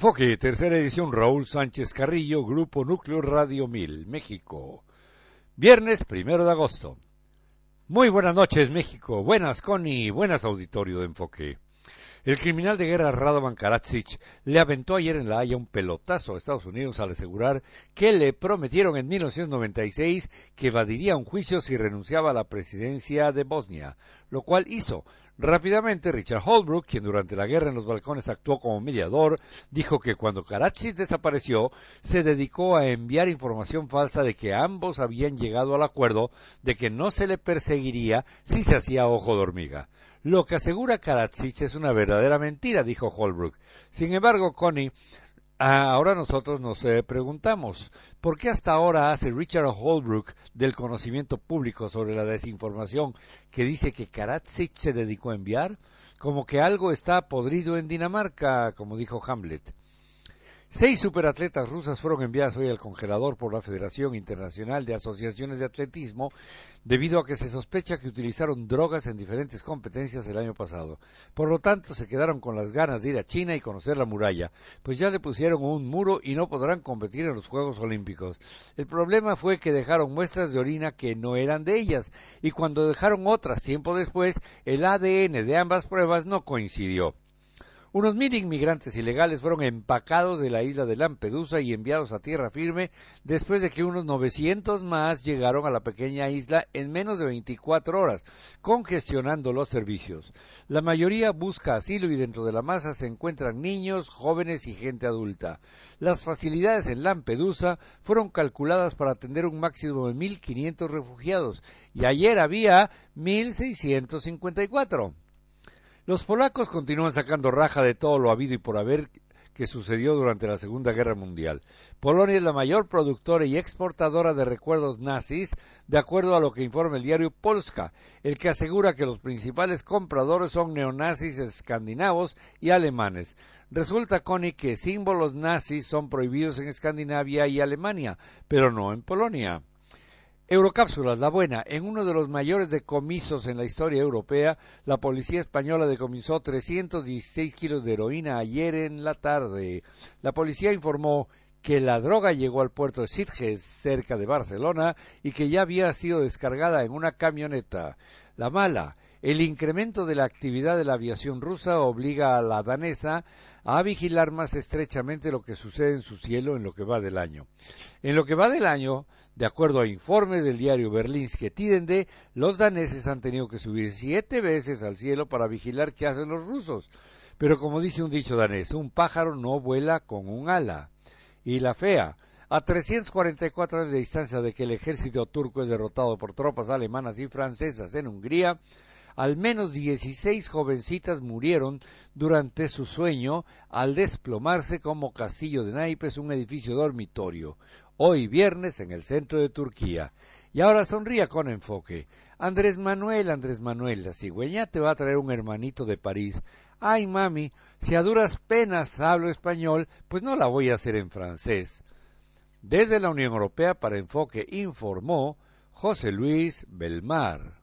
Enfoque, tercera edición, Raúl Sánchez Carrillo, Grupo Núcleo Radio 1000, México. Viernes primero de agosto. Muy buenas noches, México. Buenas, Connie. Buenas, auditorio de Enfoque. El criminal de guerra Radovan Karadzic le aventó ayer en La Haya un pelotazo a Estados Unidos al asegurar que le prometieron en 1996 que evadiría un juicio si renunciaba a la presidencia de Bosnia, lo cual hizo. Rápidamente, Richard Holbrooke, quien durante la guerra en los balcones actuó como mediador, dijo que cuando Karadzic desapareció, se dedicó a enviar información falsa de que ambos habían llegado al acuerdo de que no se le perseguiría si se hacía ojo de hormiga. Lo que asegura Karadzic es una verdadera mentira, dijo Holbrook. Sin embargo, Connie, ah, ahora nosotros nos eh, preguntamos, ¿por qué hasta ahora hace Richard Holbrook del conocimiento público sobre la desinformación que dice que Karadzic se dedicó a enviar? Como que algo está podrido en Dinamarca, como dijo Hamlet. Seis superatletas rusas fueron enviadas hoy al congelador por la Federación Internacional de Asociaciones de Atletismo debido a que se sospecha que utilizaron drogas en diferentes competencias el año pasado. Por lo tanto, se quedaron con las ganas de ir a China y conocer la muralla, pues ya le pusieron un muro y no podrán competir en los Juegos Olímpicos. El problema fue que dejaron muestras de orina que no eran de ellas y cuando dejaron otras tiempo después, el ADN de ambas pruebas no coincidió. Unos mil inmigrantes ilegales fueron empacados de la isla de Lampedusa y enviados a tierra firme después de que unos 900 más llegaron a la pequeña isla en menos de 24 horas, congestionando los servicios. La mayoría busca asilo y dentro de la masa se encuentran niños, jóvenes y gente adulta. Las facilidades en Lampedusa fueron calculadas para atender un máximo de 1.500 refugiados y ayer había 1.654. Los polacos continúan sacando raja de todo lo habido y por haber que sucedió durante la Segunda Guerra Mundial. Polonia es la mayor productora y exportadora de recuerdos nazis, de acuerdo a lo que informa el diario Polska, el que asegura que los principales compradores son neonazis escandinavos y alemanes. Resulta, Connie, que símbolos nazis son prohibidos en Escandinavia y Alemania, pero no en Polonia. Eurocápsulas, la buena. En uno de los mayores decomisos en la historia europea, la policía española decomisó 316 kilos de heroína ayer en la tarde. La policía informó que la droga llegó al puerto de Sitges, cerca de Barcelona, y que ya había sido descargada en una camioneta. La mala, el incremento de la actividad de la aviación rusa obliga a la danesa a vigilar más estrechamente lo que sucede en su cielo en lo que va del año. En lo que va del año, de acuerdo a informes del diario Berlinske Tidende, los daneses han tenido que subir siete veces al cielo para vigilar qué hacen los rusos. Pero como dice un dicho danés, un pájaro no vuela con un ala. Y la fea, a 344 años de distancia de que el ejército turco es derrotado por tropas alemanas y francesas en Hungría, al menos 16 jovencitas murieron durante su sueño al desplomarse como castillo de naipes un edificio dormitorio, hoy viernes en el centro de Turquía. Y ahora sonría con enfoque. Andrés Manuel, Andrés Manuel, la cigüeña te va a traer un hermanito de París. Ay, mami, si a duras penas hablo español, pues no la voy a hacer en francés. Desde la Unión Europea para Enfoque informó José Luis Belmar.